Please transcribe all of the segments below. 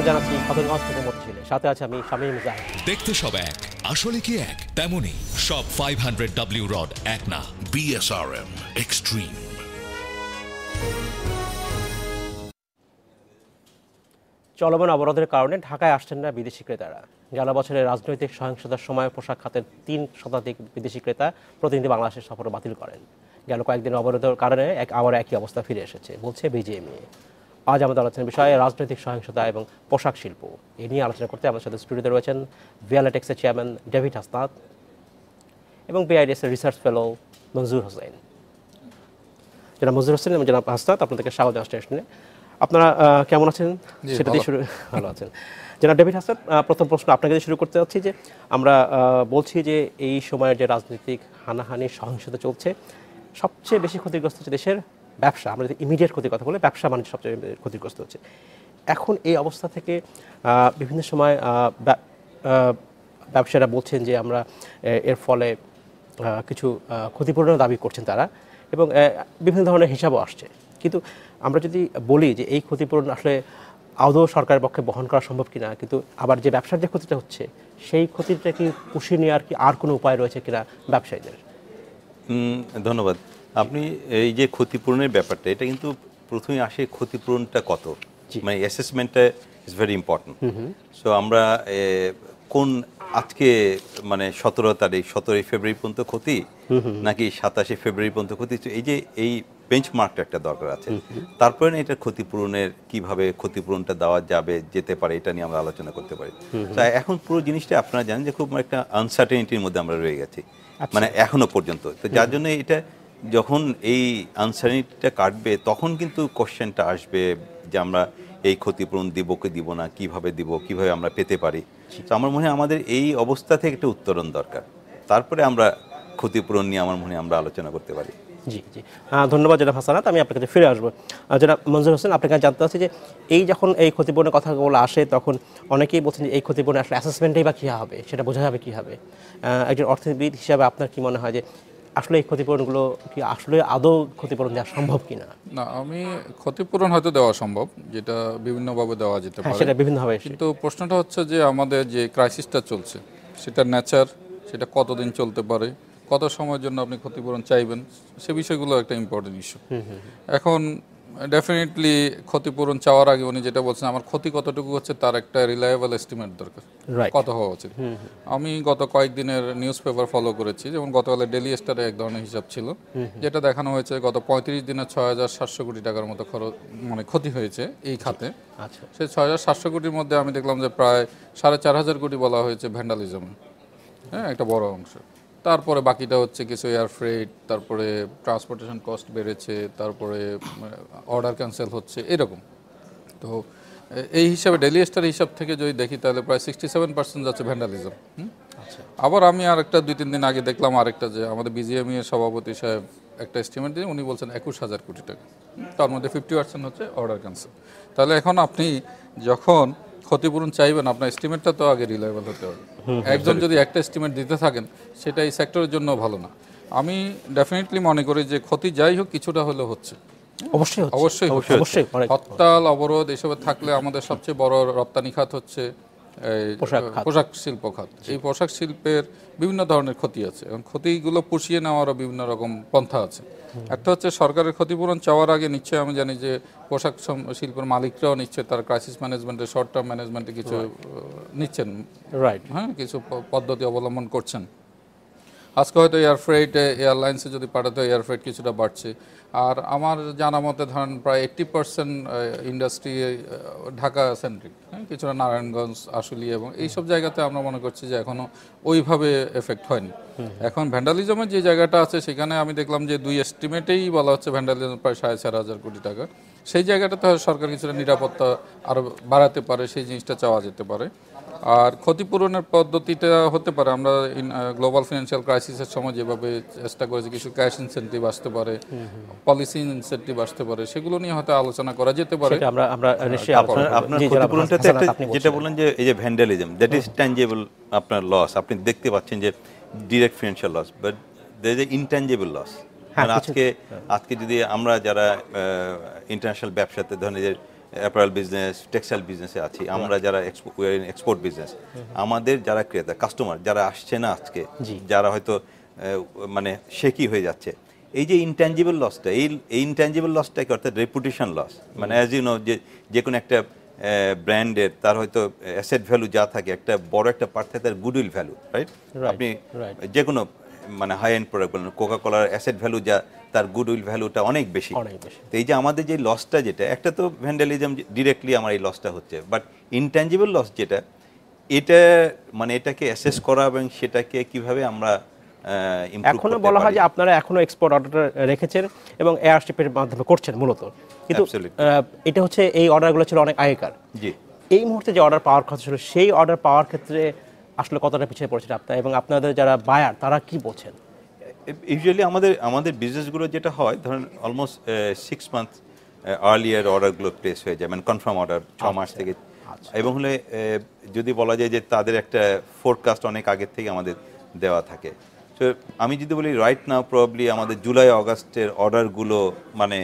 চলমান অবরোধের কারণে ঢাকায় আসছেন না বিদেশি ক্রেতারা গেল বছরের রাজনৈতিক সহিংসতার সময় পোশাক খাতের তিন শতাধিক বিদেশি ক্রেতা প্রতিনিধি বাংলাদেশের সফর বাতিল করেন গেল কয়েকদিন অবরোধের কারণে এক আবার একই অবস্থা ফিরে এসেছে বলছে বিজিএমইএ আজ আমাদের আলোচনার বিষয় রাজনৈতিক সহিংসতা এবং পোশাক শিল্প এ নিয়ে আলোচনা করতে আমাদের সাথে স্টুডিওতে রয়েছেন ভিয়ালেটেক্সের চেয়ারম্যান ডেভিড হাসনাত এবং বিআইডিএসের রিসার্চ ফেলো মঞ্জুর হোসেন যারা মঞ্জুর হোসেন এবং জনাব হাসনাত আপনাদেরকে স্বাগত স্টেশনে আপনারা কেমন আছেন সেটা দিয়ে শুরু ভালো আছেন জনাব ডেভিড হাসান প্রথম প্রশ্ন আপনাকে শুরু করতে চাচ্ছি যে আমরা বলছি যে এই সময়ের যে রাজনৈতিক হানাহানি সহিংসতা চলছে সবচেয়ে বেশি ক্ষতিগ্রস্ত হচ্ছে দেশের ব্যবসা আমরা যদি ইমিডিয়েট ক্ষতির কথা বলি ব্যবসা বাণিজ্য মানে সবচেয়ে ক্ষতিগ্রস্ত হচ্ছে এখন এই অবস্থা থেকে বিভিন্ন সময় ব্যবসায়ীরা বলছেন যে আমরা এর ফলে কিছু ক্ষতিপূরণের দাবি করছেন তারা এবং বিভিন্ন ধরনের হিসাবও আসছে কিন্তু আমরা যদি বলি যে এই ক্ষতিপূরণ আসলে আদৌ সরকারের পক্ষে বহন করা সম্ভব কি না কিন্তু আবার যে ব্যবসার যে ক্ষতিটা হচ্ছে সেই ক্ষতিটা কি পুষিয়ে নেওয়ার কি আর কোনো উপায় রয়েছে কিনা ব্যবসায়ীদের ধন্যবাদ আপনি এই যে ক্ষতিপূরণের ব্যাপারটা এটা কিন্তু প্রথমে আসে ক্ষতিপূরণটা কত মানে অ্যাসেসমেন্টটা ইজ ভেরি ইম্পর্টেন্ট সো আমরা কোন আজকে মানে সতেরো তারিখ সতেরোই ফেব্রুয়ারি পর্যন্ত ক্ষতি নাকি সাতাশে ফেব্রুয়ারি পর্যন্ত ক্ষতি এই যে এই বেঞ্চ মার্কটা একটা দরকার আছে তারপরে না এটা ক্ষতিপূরণের কিভাবে ক্ষতিপূরণটা দেওয়া যাবে যেতে পারে এটা নিয়ে আমরা আলোচনা করতে পারি তাই এখন পুরো জিনিসটা আপনারা জানেন যে খুব একটা আনসার্টেনিটির মধ্যে আমরা রয়ে গেছি আচ্ছা। মানে এখনো পর্যন্ত তো যার জন্য এটা যখন এই আনসারিটিটা কাটবে তখন কিন্তু কোশ্চেনটা আসবে যে আমরা এই ক্ষতিপূরণ দিব কি দিব না কিভাবে দিব কিভাবে আমরা পেতে পারি তো আমার মনে হয় আমাদের এই অবস্থা থেকে একটা উত্তরণ দরকার তারপরে আমরা ক্ষতিপূরণ নিয়ে আমার মনে আমরা আলোচনা করতে পারি জি জি ধন্যবাদ জনাব হাসানাত আমি আপনার কাছে ফিরে আসবো জনাব মঞ্জুর হোসেন আপনার কাছে জানতে চাচ্ছি যে এই যখন এই ক্ষতিপূরণের কথাগুলো আসে তখন অনেকেই বলছেন যে এই ক্ষতিপূরণ আসলে অ্যাসেসমেন্টেই বা কী হবে সেটা বোঝা যাবে কী হবে একজন অর্থনীতিবিদ হিসাবে আপনার কি মনে হয় যে আসলে এই ক্ষতিপূরণগুলো কি আসলে আদৌ ক্ষতিপূরণ দেওয়া সম্ভব কিনা না আমি ক্ষতিপূরণ হয়তো দেওয়া সম্ভব যেটা বিভিন্নভাবে দেওয়া যেতে হ্যাঁ, পারে সেটা বিভিন্নভাবে কিন্তু প্রশ্নটা হচ্ছে যে আমাদের যে ক্রাইসিসটা চলছে সেটা নেচার সেটা কতদিন চলতে পারে কত সময়ের জন্য আপনি ক্ষতিপূরণ চাইবেন সে বিষয়গুলো একটা ইম্পর্টেন্ট ইস্যু এখন ডেফিনেটলি ক্ষতিপূরণ চাওয়ার আগে উনি যেটা বলছেন আমার ক্ষতি কতটুকু হচ্ছে তার একটা রিলায়েবল এস্টিমেট দরকার কত হওয়া উচিত আমি গত কয়েকদিনের নিউজ পেপার ফলো করেছি যেমন গতকালে ডেলি স্টারে এক ধরনের হিসাব ছিল যেটা দেখানো হয়েছে গত পঁয়ত্রিশ দিনে ছয় হাজার সাতশো কোটি টাকার মতো খরচ মানে ক্ষতি হয়েছে এই খাতে আচ্ছা। সেই ছয় হাজার সাতশো কোটির মধ্যে আমি দেখলাম যে প্রায় সাড়ে চার হাজার কোটি বলা হয়েছে ভ্যান্ডালিজমে হ্যাঁ একটা বড় অংশ তারপরে বাকিটা হচ্ছে কিছু এয়ার ফ্রেট তারপরে ট্রান্সপোর্টেশন কস্ট বেড়েছে তারপরে অর্ডার ক্যান্সেল হচ্ছে এরকম তো এই হিসাবে ডেলি স্টার হিসাব থেকে যদি দেখি তাহলে প্রায় সিক্সটি সেভেন পার্সেন্ট যাচ্ছে ভ্যান্ডালিজম আচ্ছা। আবার আমি আরেকটা দুই তিন দিন আগে দেখলাম আরেকটা যে আমাদের বিজিএমই e এর সভাপতি সাহেব একটা এস্টিমেট দিয়ে উনি বলছেন একুশ হাজার কোটি টাকা তার মধ্যে ফিফটি পার্সেন্ট হচ্ছে অর্ডার ক্যান্সেল তাহলে এখন আপনি যখন ক্ষতিপূরণ চাইবেন আপনার এস্টিমেটটা তো আগে রিলায়েবল হতে হবে একজন যদি একটা এস্টিমেট দিতে থাকেন সেটা এই সেক্টরের জন্য ভালো না আমি ডেফিনেটলি মনে করি যে ক্ষতি যাই হোক কিছুটা হলেও হচ্ছে অবশ্যই অবশ্যই হরতাল অবরোধ এসবের থাকলে আমাদের সবচেয়ে বড় রপ্তানি খাত হচ্ছে পোশাক শিল্প খাত এই পোশাক শিল্পের বিভিন্ন ধরনের ক্ষতি আছে এবং ক্ষতিগুলো পুষিয়ে নেওয়ারও বিভিন্ন রকম পন্থা আছে একটা হচ্ছে সরকারের ক্ষতিপূরণ চাওয়ার আগে নিশ্চয়ই আমি জানি যে পোশাক শিল্পের মালিকরাও নিচ্ছে তার ক্রাইসিস ম্যানেজমেন্টে শর্ট টার্ম ম্যানেজমেন্টে কিছু নিচ্ছেন রাইট হ্যাঁ কিছু পদ্ধতি অবলম্বন করছেন আজকে হয়তো এয়ার ফ্রেট এয়ারলাইন্সে যদি পাঠাতে হয় এয়ার ফ্রেট কিছুটা বাড়ছে আর আমার জানা মতে ধরেন প্রায় eighty percent industry Dhaka centric হ্যাঁ কিছুটা নারায়ণগঞ্জ আশুলি এবং এইসব জায়গাতে আমরা মনে করছি যে এখনও ওইভাবে এফেক্ট হয়নি এখন ভ্যান্ডালিজমের যে জায়গাটা আছে সেখানে আমি দেখলাম যে দুই এস্টিমেটেই বলা হচ্ছে ভ্যান্ডালিজম প্রায় সাড়ে চার হাজার কোটি টাকা সেই জায়গাটাতে হয় সরকার কিছুটা নিরাপত্তা আরও বাড়াতে পারে সেই জিনিসটা চাওয়া যেতে পারে আর ক্ষতিপূরণের পদ্ধতিটা হতে পারে আমরা গ্লোবাল ফিনান্সিয়াল ক্রাইসিসের সময় যেভাবে চেষ্টা করেছি কিছু ক্যাশ ইনসেন্টিভ আসতে পারে পলিসি ইনসেন্টিভ আসতে পারে সেগুলো নিয়ে হয়তো আলোচনা করা যেতে পারে আমরা আমরা হ্যাঁ, নিশ্চয়ই আপনার ক্ষতিপূরণটাতে আচ্ছা, একটা যেটা বললেন যে এই যে ভ্যান্ডালিজম দ্যাট ইজ ট্যাঞ্জেবল আপনার লস আপনি দেখতে পাচ্ছেন যে direct financial loss but that is a intangible loss আজকে আজকে যদি আমরা যারা ইন্টারন্যাশনাল ব্যবসাতে ধরনের অ্যাপারেল বিজনেস টেক্সটাইল বিজনেসে আছি আমরা যারা এক্সপোর্ট বিজনেস mm-hmm. আমাদের যারা ক্রেতা কাস্টমার যারা আসছে না আজকে যারা হয়তো মানে শেকি হয়ে যাচ্ছে এই যে ইনট্যাঞ্জিবল লসটা এই এই ইনট্যাঞ্জিবল লসটাকে অর্থাৎ রেপুটেশন লস মানে অ্যাজ ইউ নো যে যে কোনো একটা ব্র্যান্ডের তার হয়তো অ্যাসেট ভ্যালু যা থাকে একটা বড় একটা পার্ট থাকে তার গুডউইল ভ্যালু রাইট আপনি যে কোনো মানে হাই এন্ড প্রোডাক্ট বলেন কোকা কলার অ্যাসেট ভ্যালু যা তার গুড উইল ভ্যালুটা অনেক বেশি তো এই যে আমাদের যে লসটা যেটা একটা তো ভ্যান্ডালিজম ডিরেক্টলি আমার এই লসটা হচ্ছে বাট ইনট্যাঞ্জিবল লস যেটা এটা মানে এটাকে অ্যাসেস করা এবং সেটাকে কিভাবে আমরা এখনো বলা হয় যে আপনারা এখনো এক্সপোর্ট অর্ডারটা রেখেছেন এবং এয়ারশিপের মাধ্যমে করছেন মূলত কিন্তু এটা হচ্ছে এই অর্ডারগুলো ছিল অনেক আগেকার জি এই মুহূর্তে যে অর্ডার পাওয়ার কথা ছিল সেই অর্ডার পাওয়ার ক্ষেত্রে আসলে কতটা পিছিয়ে পড়েছে আপনার এবং আপনাদের যারা বায়ার তারা কি বলছেন ইউজুয়ালি আমাদের আমাদের বিজনেসগুলো যেটা হয় ধরেন অলমোস্ট সিক্স মান্থ আর্লিয়ার অর্ডারগুলো প্লেস হয়ে যায় মানে কনফার্ম অর্ডার ছ আচ্ছা, মাস থেকে আচ্ছা। এবং হলে uh, যদি বলা যায় যে তাদের একটা ফোরকাস্ট অনেক আগের থেকে আমাদের দেওয়া থাকে তো আমি যদি বলি রাইট নাও প্রবলি আমাদের জুলাই অগাস্টের অর্ডারগুলো মানে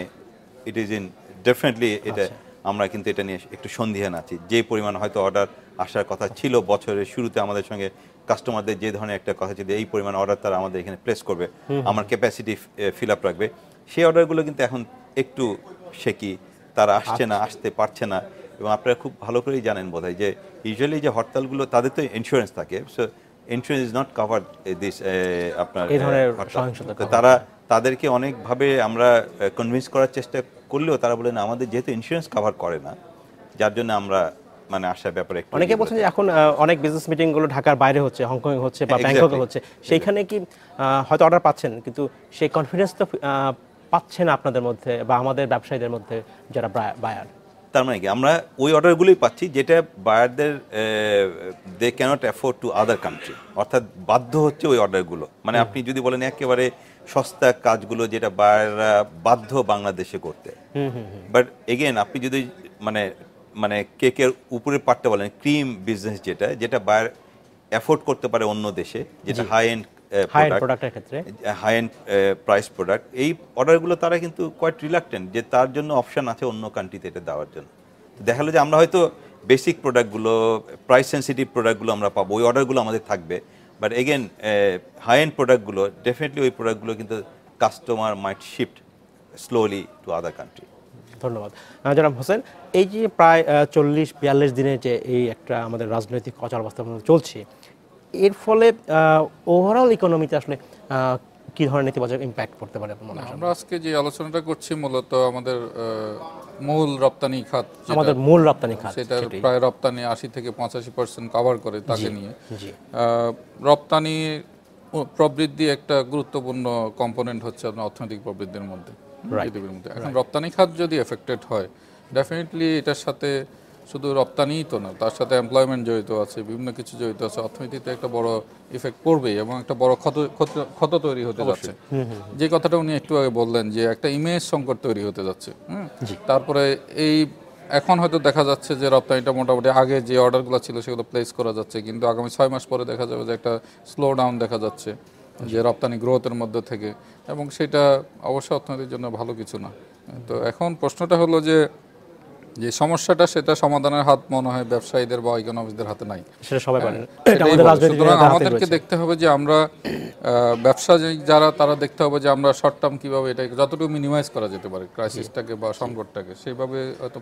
ইট ইজ ইন ডেফিনেটলি এটা আচ্ছা। আমরা কিন্তু এটা নিয়ে একটু সন্ধিহান আছি যে পরিমাণ হয়তো অর্ডার আসার কথা ছিল বছরের শুরুতে আমাদের সঙ্গে কাস্টমারদের যে ধরনের একটা কথা যদি এই পরিমাণ অর্ডার তারা আমাদের এখানে প্লেস করবে আমার ক্যাপাসিটি ফিল আপ রাখবে সেই অর্ডারগুলো কিন্তু এখন একটু শেখি তারা আসছে না আচ্ছা। আসতে পারছে না এবং আপনারা খুব ভালো করেই জানেন বোধ যে ইউজুয়ালি যে হরতালগুলো তাদের তো ইন্স্যুরেন্স থাকে so insurance is not covered this আপনার তারা তাদেরকে অনেকভাবে আমরা কনভিন্স করার চেষ্টা করলেও তারা বলেন আমাদের যেহেতু ইন্স্যুরেন্স কাভার করে না যার জন্য আমরা মানে আসার ব্যাপারে অনেকে বলছেন যে এখন অনেক বিজনেস মিটিং গুলো ঢাকার বাইরে হচ্ছে হংকং হচ্ছে বা ব্যাংককে হচ্ছে সেইখানে কি হয়তো অর্ডার পাচ্ছেন কিন্তু সেই কনফিডেন্স তো পাচ্ছেন আপনাদের মধ্যে বা আমাদের ব্যবসায়ীদের মধ্যে যারা বায়ার তার মানে কি আমরা ওই অর্ডারগুলোই পাচ্ছি যেটা বায়ারদের they cannot afford to other country অর্থাৎ বাধ্য হচ্ছে ওই অর্ডারগুলো মানে আপনি যদি বলেন একেবারে সস্তা কাজগুলো যেটা বায়াররা বাধ্য বাংলাদেশে করতে বাট এগেন আপনি যদি মানে মানে কেকের উপরে পারতে বলেন ক্রিম বিজনেস যেটা যেটা বায়ার অ্যাফোর্ড করতে পারে অন্য দেশে যেটা হাই এন্ড হাই এন্ড প্রোডাক্টের ক্ষেত্রে হাই এন্ড প্রাইস প্রোডাক্ট এই অর্ডারগুলো তারা কিন্তু কোয়াইট রিলাক্টেন্ট যে তার জন্য অপশন আছে অন্য কান্ট্রিতে এটা দেওয়ার জন্য দেখালো যে আমরা হয়তো বেসিক প্রোডাক্টগুলো প্রাইস সেন্সিটিভ প্রোডাক্টগুলো আমরা পাবো ওই অর্ডারগুলো আমাদের থাকবে বাট এগেন হাই এন্ড প্রোডাক্টগুলো ডেফিনেটলি ওই প্রোডাক্টগুলো কিন্তু customer might shift slowly to other country ধন্যবাদ জনাব হোসেন এই যে প্রায় চল্লিশ বিয়াল্লিশ দিনে যে এই একটা আমাদের রাজনৈতিক অচল অবস্থা চলছে এর ফলে ওভারঅল ইকোনমিতে আসলে কি ধরনের নেতিবাচক ইম্প্যাক্ট পড়তে পারে আমরা আজকে যে আলোচনাটা করছি মূলত আমাদের মূল রপ্তানি খাত আমাদের মূল রপ্তানি খাত সেটা প্রায় রপ্তানি আশি থেকে পঁচাশি পার্সেন্ট কভার করে তাকে নিয়ে রপ্তানি প্রবৃদ্ধি একটা গুরুত্বপূর্ণ কম্পোনেন্ট হচ্ছে আপনার অর্থনৈতিক প্রবৃদ্ধির মধ্যে মধ্যে এখন রপ্তানি খাত যদি এফেক্টেড হয় ডেফিনেটলি এটার সাথে শুধু রপ্তানিই তো না তার সাথে এমপ্লয়মেন্ট জড়িত আছে বিভিন্ন কিছু জড়িত আছে অর্থনীতিতে একটা বড় ইফেক্ট পড়বেই এবং একটা বড় ক্ষত ক্ষত তৈরি হতে যাচ্ছে যে কথাটা উনি একটু আগে বললেন যে একটা ইমেজ সংকট তৈরি হতে যাচ্ছে তারপরে এই এখন হয়তো দেখা যাচ্ছে যে রপ্তানিটা মোটামুটি আগে যে অর্ডারগুলো ছিল সেগুলো প্লেস করা যাচ্ছে কিন্তু আগামী ছয় মাস পরে দেখা যাবে যে একটা স্লো ডাউন দেখা যাচ্ছে যে রপ্তানি গ্রোথের মধ্যে থেকে এবং সেটা অবশ্য অর্থনীতির জন্য ভালো কিছু না তো এখন প্রশ্নটা হলো যে যে সমস্যাটা সেটা সমাধানের হাত মনে হয় ব্যবসায়ীদের বা ইকোনমিস্টদের হাতে নাই হ্যাঁ, সুতরাং আমাদেরকে দেখতে হবে যে আমরা ব্যবসা যারা তারা দেখতে হবে যে আমরা শর্ট টার্ম কীভাবে এটাকে যতটুকু মিনিমাইজ করা যেতে পারে ক্রাইসিসটাকে বা সংকটটাকে সেইভাবে হয়তো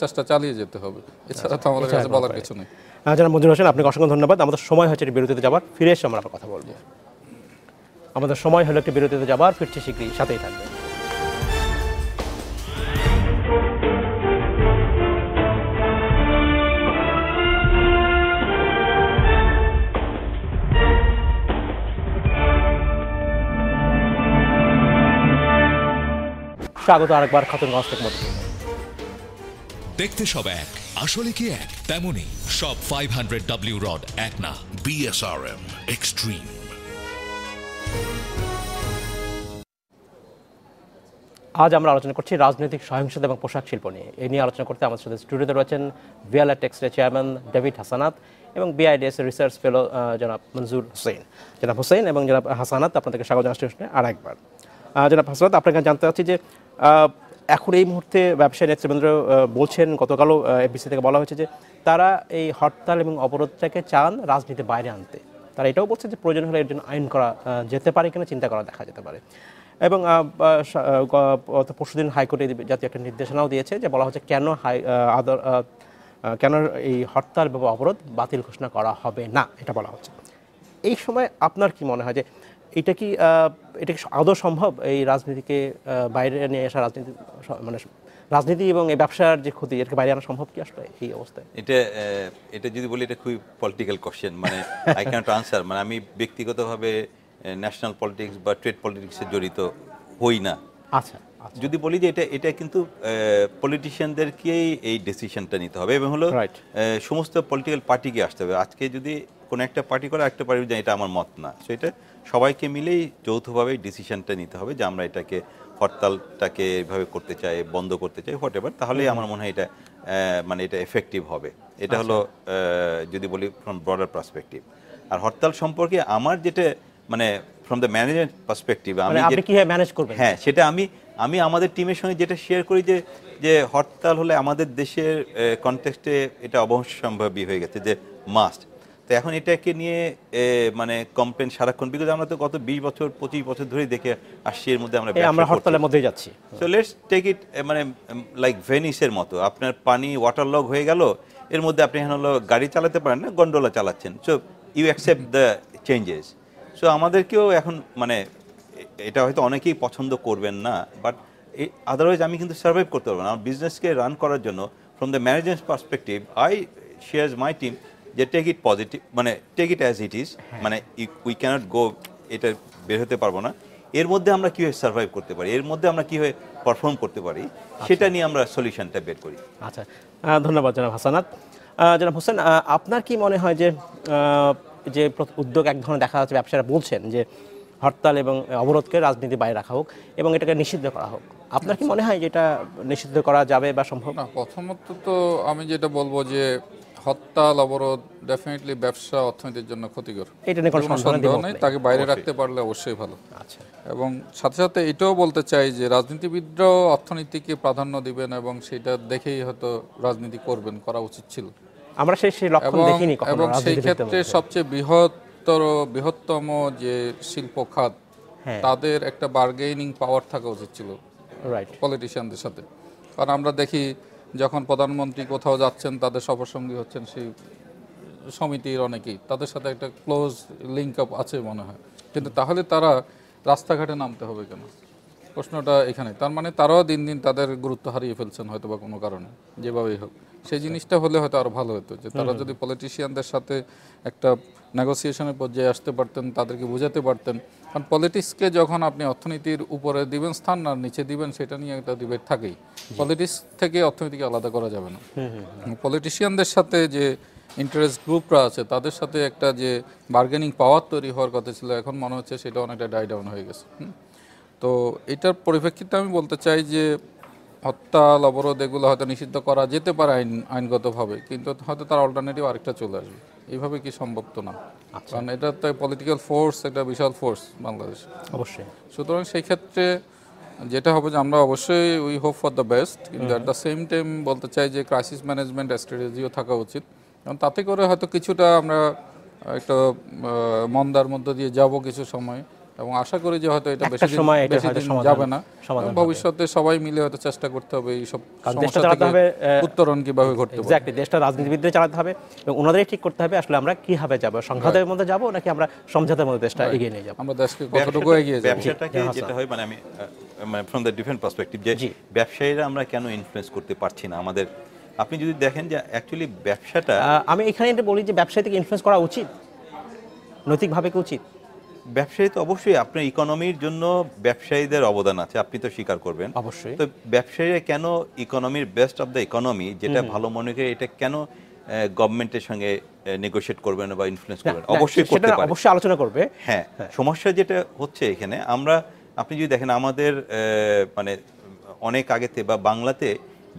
চেষ্টা চালিয়ে যেতে হবে এছাড়া তো আমাদের কাছে বলার কিছু নেই জানা আচ্ছা, মঞ্জুর হোসেন আপনাকে অসংখ্য ধন্যবাদ আমাদের সময় হয়েছে বিরতিতে যাবার ফিরে এসে আমরা কথা বলবো আমাদের সময় হলো একটি বিরতিতে যাবার ফিরছি শীঘ্রই সাথেই থাকবেন স্বাগত আরেকবার খাতুনগঞ্জ থেকে মধ্যে দেখতে সব এক আসলে কি এক তেমনই সব ফাইভ হান্ড্রেড ডাব্লিউ রড এক না বিএসআরএম এক্সট্রিম আজ আমরা আলোচনা করছি রাজনৈতিক সহিংসতা এবং পোশাক শিল্প নিয়ে এ নিয়ে আলোচনা করতে আমাদের সাথে স্টুডিওতে রয়েছেন ভিয়ালা টেক্সটের চেয়ারম্যান ডেভিড হাসানাত এবং বিআইডিএস রিসার্চ ফেলো জনাব মঞ্জুর হুসেন জনাব হুসেন এবং জনাব হাসানাত আপনাদেরকে স্বাগত জানাচ্ছি আর একবার জনাব হাসানাত আপনাকে জানতে চাচ্ছি যে এখন এই মুহূর্তে ব্যবসায়ী নেতৃবৃন্দ্র বলছেন গতকালও এফবিসি থেকে বলা হয়েছে যে তারা এই হরতাল এবং অবরোধটাকে চান রাজনীতি বাইরে আনতে তারা এটাও বলছে যে প্রয়োজন হলে এর জন্য আইন করা যেতে পারে কিনা চিন্তা করা দেখা যেতে পারে এবং পরশুদিন হাইকোর্টে জাতীয় একটা নির্দেশনাও দিয়েছে যে বলা হচ্ছে কেন হাই আদর কেন এই হরতাল বা অবরোধ বাতিল ঘোষণা করা হবে না এটা বলা হচ্ছে এই সময় আপনার কি মনে হয় যে এটা কি এটা কি আদৌ সম্ভব এই রাজনীতিকে বাইরে নিয়ে আসা রাজনীতি মানে রাজনীতি এবং এই ব্যবসার যে ক্ষতি এটাকে বাইরে আনা সম্ভব কি আসলে এই অবস্থায় এটা এটা যদি বলি এটা খুবই পলিটিক্যাল কোশ্চেন মানে আই ক্যানট আনসার মানে আমি ব্যক্তিগতভাবে ন্যাশনাল পলিটিক্স বা ট্রেড পলিটিক্সে জড়িত হই না আচ্ছা, আচ্ছা যদি বলি যে এটা এটা কিন্তু পলিটিশিয়ানদেরকেই এই ডিসিশনটা নিতে হবে এবং হলো সমস্ত পলিটিক্যাল পার্টিকে আসতে হবে আজকে যদি কোনো একটা পার্টি করে একটা পার্টি এটা আমার মত না সো এটা সবাইকে মিলেই যৌথভাবে ডিসিশনটা নিতে হবে যে আমরা এটাকে হরতালটাকে এভাবে করতে চাই বন্ধ করতে চাই হোয়াট এভার তাহলেই আমার মনে হয় এটা মানে এটা এফেক্টিভ হবে এটা আচ্ছা। হলো যদি বলি ফ্রম ব্রডার পার্সপেক্টিভ আর হরতাল সম্পর্কে আমার যেটা মানে ফ্রম দ্য ম্যানেজমেন্ট পার্সপেক্টিভ আমি আপনি হ্যাঁ ম্যানেজ করবেন হ্যাঁ সেটা আমি আমি আমাদের টিমের সঙ্গে যেটা শেয়ার করি যে যে হরতাল হলে আমাদের দেশের কনটেক্সটে এটা অবশ্য অবশ্যম্ভাবী হয়ে গেছে যে মাস্ট তো এখন এটাকে নিয়ে মানে কমপ্লেন সারাক্ষণ বিকজ আমরা তো গত বিশ বছর পঁচিশ বছর ধরেই দেখে আসছি এর মধ্যে আমরা আমরা হরতালের মধ্যেই যাচ্ছি সো লেটস টেক ইট মানে লাইক ভেনিসের মতো আপনার পানি ওয়াটার লগ হয়ে গেল এর মধ্যে আপনি এখন হলো গাড়ি চালাতে পারেন না গন্ডোলা চালাচ্ছেন so you accept the changes so আমাদেরকেও এখন মানে এটা হয়তো অনেকেই পছন্দ করবেন না বাট আদারওয়াইজ আমি কিন্তু সার্ভাইভ করতে পারবো না আমার বিজনেসকে রান করার জন্য from the management perspective I share my team যে টেক ইট পজিটিভ মানে take it as it is মানে উই ক্যানট গো এটা বের হতে পারবো না এর মধ্যে আমরা কীভাবে সার্ভাইভ করতে পারি এর মধ্যে আমরা কীভাবে পারফর্ম করতে পারি আচ্ছা। সেটা নিয়ে আমরা সলিউশনটা বের করি আচ্ছা ধন্যবাদ জনাব হাসানাত জনাব হোসেন আপনার কি মনে হয় যে যে উদ্যোগ এক ধরনের দেখা যাচ্ছে ব্যবসায়ীরা বলছেন যে হরতাল এবং অবরোধকে রাজনীতি বাইরে রাখা হোক এবং এটাকে নিষিদ্ধ করা হোক আপনার কি মনে হয় যে এটা নিষিদ্ধ করা যাবে বা সম্ভব না প্রথমত তো আমি যেটা বলবো যে হরতাল অবরোধ ডেফিনেটলি ব্যবসা অর্থনীতির জন্য ক্ষতিকর এটা নিয়ে কোনো সন্দেহ নেই তাকে বাইরে রাখতে পারলে অবশ্যই ভালো আচ্ছা এবং সাথে সাথে এটাও বলতে চাই যে রাজনীতিবিদরাও অর্থনীতিকে প্রাধান্য দিবেন এবং সেটা দেখেই হয়তো রাজনীতি করবেন করা উচিত ছিল আমরা সেই সেই লক্ষণ দেখিনি এবং সেই ক্ষেত্রে সবচেয়ে বৃহত্তর বৃহত্তম যে শিল্প খাত হ্যাঁ। তাদের একটা বার্গেনিং পাওয়ার থাকা উচিত ছিল রাইট পলিটিশিয়ানদের সাথে কারণ আমরা দেখি যখন প্রধানমন্ত্রী কোথাও যাচ্ছেন তাদের সফরসঙ্গী হচ্ছেন সেই সমিতির অনেকেই তাদের সাথে একটা ক্লোজ লিঙ্ক আপ আছে মনে হয় কিন্তু তাহলে তারা রাস্তাঘাটে নামতে হবে কেন প্রশ্নটা এখানে তার মানে তারাও দিন দিন তাদের গুরুত্ব হারিয়ে ফেলছেন হয়তো বা কোনো কারণে যেভাবেই হোক সেই জিনিসটা হলে হয়তো আরও ভালো হতো যে তারা যদি পলিটিশিয়ানদের সাথে একটা নেগোসিয়েশনের পর্যায়ে আসতে পারতেন তাদেরকে বোঝাতে পারতেন কারণ পলিটিক্সকে যখন আপনি অর্থনীতির উপরে দিবেন স্থান আর নিচে দিবেন সেটা নিয়ে একটা ডিবেট থাকেই পলিটিক্স থেকে অর্থনীতিকে আলাদা করা যাবে না পলিটিশিয়ানদের সাথে যে ইন্টারেস্ট গ্রুপরা আছে তাদের সাথে একটা যে বার্গেনিং পাওয়ার তৈরি হওয়ার কথা ছিল এখন মনে হচ্ছে সেটা অনেকটা ডাই ডাউন হয়ে গেছে তো এটার পরিপ্রেক্ষিতে আমি বলতে চাই যে হরতাল অবরোধ এগুলো হয়তো নিষিদ্ধ করা যেতে পারে আইন আইনগতভাবে কিন্তু হয়তো তার অল্টারনেটিভ আরেকটা চলে আসবে এইভাবে কি সম্ভব তো না আচ্ছা। কারণ এটা তো পলিটিক্যাল ফোর্স একটা বিশাল ফোর্স বাংলাদেশ অবশ্যই সুতরাং সেই ক্ষেত্রে যেটা হবে যে আমরা অবশ্যই we hope for the best কিন্তু অ্যাট দ্য সেম টাইম বলতে চাই যে ক্রাইসিস ম্যানেজমেন্ট স্ট্র্যাটেজিও থাকা উচিত কারণ তাতে করে হয়তো কিছুটা আমরা একটা মন্দার মধ্য দিয়ে যাব কিছু সময় এবং আশা করি যে হয়তো এটা বেশি সময় এটা হয়তো যাবে না ভবিষ্যতে সবাই মিলে হয়তো চেষ্টা করতে হবে এই সব সমস্যা চালাতে হবে উত্তরণ কিভাবে করতে হবে এক্স্যাক্টলি দেশটা রাজনীতিবিদদের চালাতে হবে এবং ওনাদের ঠিক করতে হবে আসলে আমরা কিভাবে যাব সংঘাতের মধ্যে যাব নাকি আমরা সমঝোতার মধ্যে দেশটা এগিয়ে নিয়ে যাব আমরা দেশকে কতটুকু এগিয়ে যাব ব্যবসাটা কি হ্যাঁ, হ্যাঁ, যেটা হয় মানে আমি মানে ফ্রম দ্য ডিফারেন্ট পারসপেক্টিভ যে ব্যবসায়ীরা আমরা কেন ইনফ্লুয়েন্স করতে পারছি না আমাদের আপনি যদি দেখেন যে অ্যাকচুয়ালি ব্যবসাটা আমি এখানে এটা বলি যে ব্যবসায়ীদের ইনফ্লুয়েন্স করা উচিত নৈতিকভাবে কি উচিত ব্যবসায়ী তো অবশ্যই আপনার ইকোনমির জন্য ব্যবসায়ীদের অবদান আছে আপনি তো স্বীকার করবেন অবশ্যই তো ব্যবসায়ীরা কেন ইকোনমির বেস্ট অফ দ্য ইকোনমি যেটা ভালো মনে করে এটা কেন গভর্নমেন্টের সঙ্গে নেগোশিয়েট করবেন বা ইনফ্লুয়েন্স করবেন অবশ্যই করতে পারে অবশ্যই আলোচনা করবে হ্যাঁ, হ্যাঁ সমস্যা যেটা হচ্ছে এখানে আমরা আপনি যদি দেখেন আমাদের মানে অনেক আগেতে বা বাংলাতে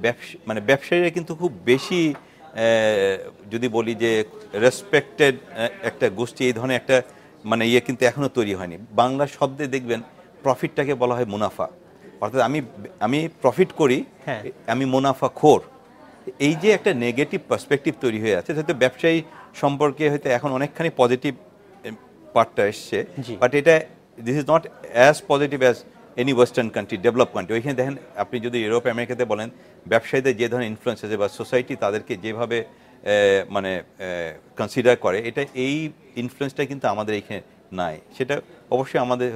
ব্যবসা মানে ব্যবসায়ীরা কিন্তু খুব বেশি যদি বলি যে রেসপেক্টেড একটা গোষ্ঠী এই ধরনের একটা মানে ইয়ে কিন্তু এখনও তৈরি হয়নি বাংলা শব্দে দেখবেন প্রফিটটাকে বলা হয় মুনাফা অর্থাৎ আমি আমি প্রফিট করি হ্যাঁ। আমি মুনাফা খোর এই যে একটা নেগেটিভ পার্সপেক্টিভ তৈরি হয়ে আছে হয়তো ব্যবসায়ী সম্পর্কে হয়তো এখন অনেকখানি পজিটিভ পার্টটা এসছে বাট এটা this is not as positive as any western country develop country ওইখানে দেখেন আপনি যদি ইউরোপ আমেরিকাতে বলেন ব্যবসায়ীদের যে ধরনের ইনফ্লুয়েন্স আছে বা সোসাইটি তাদেরকে যেভাবে মানে কনসিডার করে এটা এই ইনফ্লুয়েন্সটা কিন্তু আমাদের এখানে নাই সেটা অবশ্যই আমাদের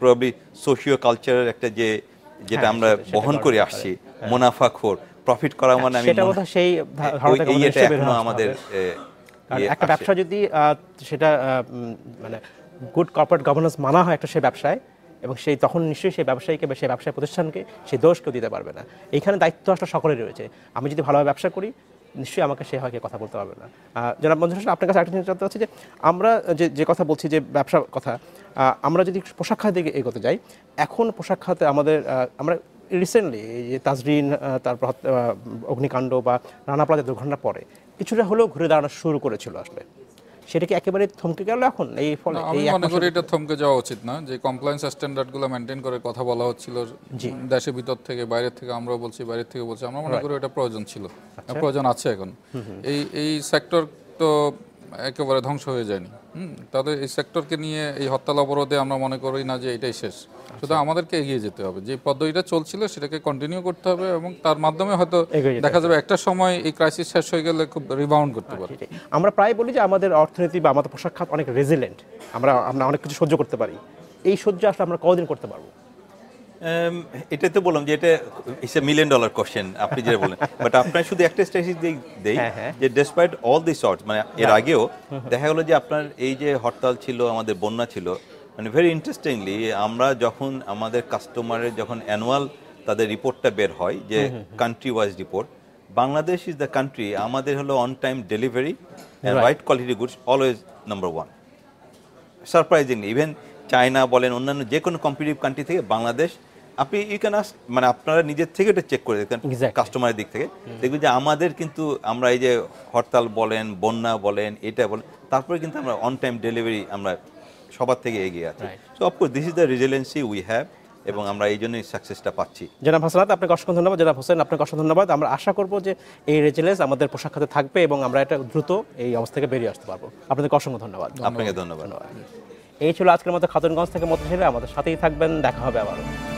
প্রবলি সোশিও কালচারের একটা যে যেটা হ্যাঁ, আমরা বহন করে আসছি হ্যাঁ। মুনাফাখোর প্রফিট করা হ্যাঁ, মানে আমি সেটা কথা সেই ধারণাটা এখনো আমাদের একটা ব্যবসা যদি সেটা মানে গুড কর্পোরেট গভর্নেন্স মানা হয় একটা সেই ব্যবসায় এবং সেই তখন নিশ্চয়ই সেই ব্যবসায়ীকে বা সেই ব্যবসায় প্রতিষ্ঠানকে সেই দোষ কেউ দিতে পারবে না এইখানে দায়িত্ব আসলে সকলের রয়েছে আমি যদি ভালোভাবে ব্যবসা করি নিশ্চয়ই আমাকে সে হয় কথা বলতে পারবে না জনাব মঞ্জুর হোসেন আপনার কাছে একটা জিনিস জানতে হচ্ছে যে আমরা যে যে কথা বলছি যে ব্যবসার কথা আমরা যদি পোশাক খাতের দিকে এগোতে যাই এখন পোশাক খাতে আমাদের আমরা রিসেন্টলি যে তাজরিন তারপর অগ্নিকাণ্ড বা নানা প্লাজা দুর্ঘটনা পরে কিছুটা হলেও ঘুরে দাঁড়ানো শুরু করেছিল আসলে সেটা কি একেবারে থমকে গেল এখন এই ফলে আমি মনে করি এটা থমকে যাওয়া উচিত না যে কমপ্লায়েন্স স্ট্যান্ডার্ডগুলো মেনটেন করার কথা বলা হচ্ছিল দেশের ভিতর থেকে বাইরের থেকে আমরাও বলছি বাইরে থেকে বলছি আমরা মনে করি এটা প্রয়োজন ছিল আচ্ছা। প্রয়োজন আছে এখন এই এই সেক্টর তো একেবারে ধ্বংস হয়ে যায়নি হুম তাদের এই সেক্টরকে নিয়ে এই হরতাল অবরোধে আমরা মনে করি না যে এটাই শেষ সুতরাং আচ্ছা। আমাদেরকে এগিয়ে যেতে হবে যে পদ্ধতিটা চলছিল সেটাকে কন্টিনিউ করতে হবে এবং তার মাধ্যমে হয়তো দেখা যাবে একটা সময় এই ক্রাইসিস শেষ হয়ে গেলে খুব রিবাউন্ড করতে পারে আচ্ছা, আমরা প্রায় বলি যে আমাদের অর্থনীতি বা আমাদের পোশাক খাত অনেক রেজিলেন্ট আমরা আমরা অনেক কিছু সহ্য করতে পারি এই সহ্য আসলে আমরা কদিন করতে পারবো Um, এটা তো বললাম যে এটা it's a million dollar question আপনি যেটা বলেন বাট আপনার শুধু একটা স্ট্র্যাটেজি দেই হ্যাঁ, হ্যাঁ। যে ডেসপাইট অল দি শর্ট মানে এর হ্যাঁ। আগেও দেখা গেলো যে আপনার এই যে হরতাল ছিল আমাদের বন্যা ছিল মানে ভেরি ইন্টারেস্টিংলি আমরা যখন আমাদের কাস্টমারের যখন অ্যানুয়াল তাদের রিপোর্টটা বের হয় যে country wise report Bangladesh is the country আমাদের হলো on time delivery white quality goods always number one surprisingly even China বলেন অন্যান্য যে কোনো কম্পিটিভ কান্ট্রি থেকে বাংলাদেশ আপনি ইউ ক্যান আস মানে আপনারা নিজের থেকে এটা চেক করে দেখেন কাস্টমারের দিক থেকে দেখবেন যে আমাদের কিন্তু আমরা এই যে হরতাল বলেন বন্যা বলেন এটা বলেন তারপরে কিন্তু আমরা অন টাইম ডেলিভারি আমরা সবার থেকে এগিয়ে আছি so of course this is the resiliency we have এবং আমরা এই জন্যই সাকসেসটা পাচ্ছি জনাব হাসানাত আপনাকে অসংখ্য ধন্যবাদ জনাব হোসেন আপনাকে অসংখ্য ধন্যবাদ আমরা আশা করব যে এই রেজিলেন্স আমাদের পোশাক খাতে থাকবে এবং আমরা এটা দ্রুত এই অবস্থা থেকে বেরিয়ে আসতে পারবো আপনাদেরকে অসংখ্য ধন্যবাদ আপনাকে ধন্যবাদ এই ছিল আজকের মতো খাতুনগঞ্জ থেকে মতো ছিল আমাদের সাথেই থাকবেন দেখা হবে আবারও